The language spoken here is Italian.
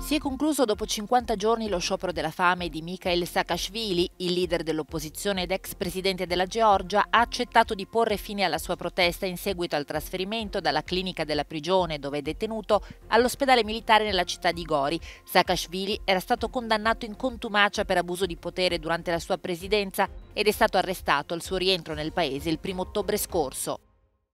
Si è concluso dopo 50 giorni lo sciopero della fame di Mikhail Saakashvili, il leader dell'opposizione ed ex presidente della Georgia, ha accettato di porre fine alla sua protesta in seguito al trasferimento dalla clinica della prigione dove è detenuto all'ospedale militare nella città di Gori. Saakashvili era stato condannato in contumacia per abuso di potere durante la sua presidenza ed è stato arrestato al suo rientro nel paese il 1 ottobre scorso.